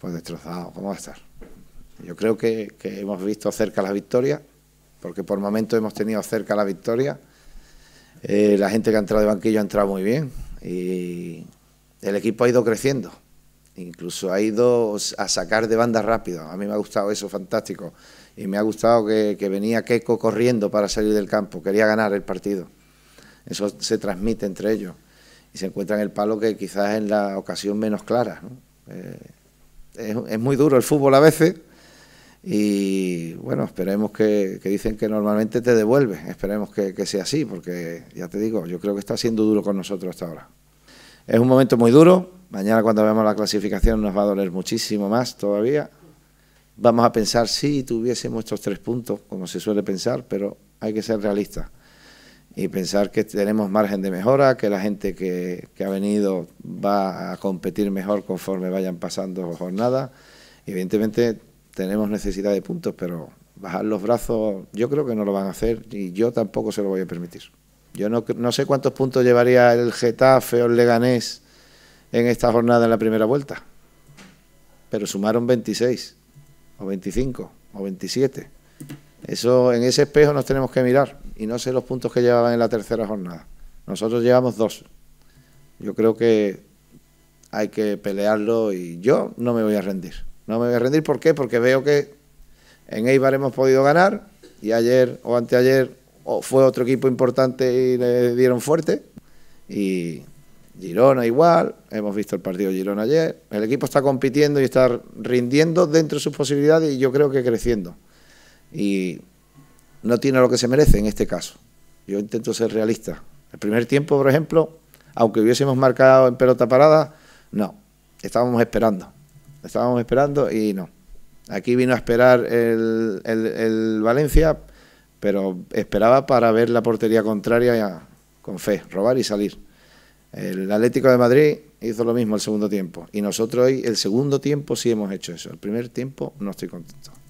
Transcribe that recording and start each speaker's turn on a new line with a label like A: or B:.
A: pues destrozado, cómo va a estar. Yo creo que, hemos visto cerca la victoria, porque por momentos hemos tenido cerca la victoria. Eh, la gente que ha entrado de banquillo ha entrado muy bien y el equipo ha ido creciendo. Incluso ha ido a sacar de banda rápido. A mí me ha gustado eso, fantástico. Y me ha gustado que, venía Keco corriendo para salir del campo. Quería ganar el partido. Eso se transmite entre ellos. Y se encuentra en el palo que quizás es en la ocasión menos clara. Eh, es, muy duro el fútbol a veces. Y bueno, esperemos que, dicen que normalmente te devuelve, esperemos que, sea así, porque ya te digo, yo creo que está siendo duro con nosotros hasta ahora. Es un momento muy duro, mañana cuando veamos la clasificación nos va a doler muchísimo más todavía. Vamos a pensar si tuviésemos estos tres puntos, como se suele pensar, pero hay que ser realistas y pensar que tenemos margen de mejora, que la gente que, ha venido va a competir mejor conforme vayan pasando jornadas. Evidentemente tenemos necesidad de puntos, pero bajar los brazos yo creo que no lo van a hacer y yo tampoco se lo voy a permitir. Yo no, no sé cuántos puntos llevaría el Getafe o el Leganés en esta jornada en la primera vuelta, pero sumaron 26 o 25 o 27. Eso en ese espejo nos tenemos que mirar y no sé los puntos que llevaban en la tercera jornada. Nosotros llevamos dos. Yo creo que hay que pelearlo y yo no me voy a rendir. No me voy a rendir, ¿por qué? Porque veo que en Eibar hemos podido ganar y ayer o anteayer fue otro equipo importante y le dieron fuerte. Y Girona igual, hemos visto el partido de Girona ayer. El equipo está compitiendo y está rindiendo dentro de sus posibilidades y yo creo que creciendo. Y no tiene lo que se merece en este caso. Yo intento ser realista. El primer tiempo, por ejemplo, aunque hubiésemos marcado en pelota parada, no. Estábamos esperando. Estábamos esperando y no. Aquí vino a esperar el, el, Valencia, pero esperaba para ver la portería contraria con fe, robar y salir. El Atlético de Madrid hizo lo mismo el segundo tiempo. Y nosotros hoy, el segundo tiempo, sí hemos hecho eso. El primer tiempo no estoy contento.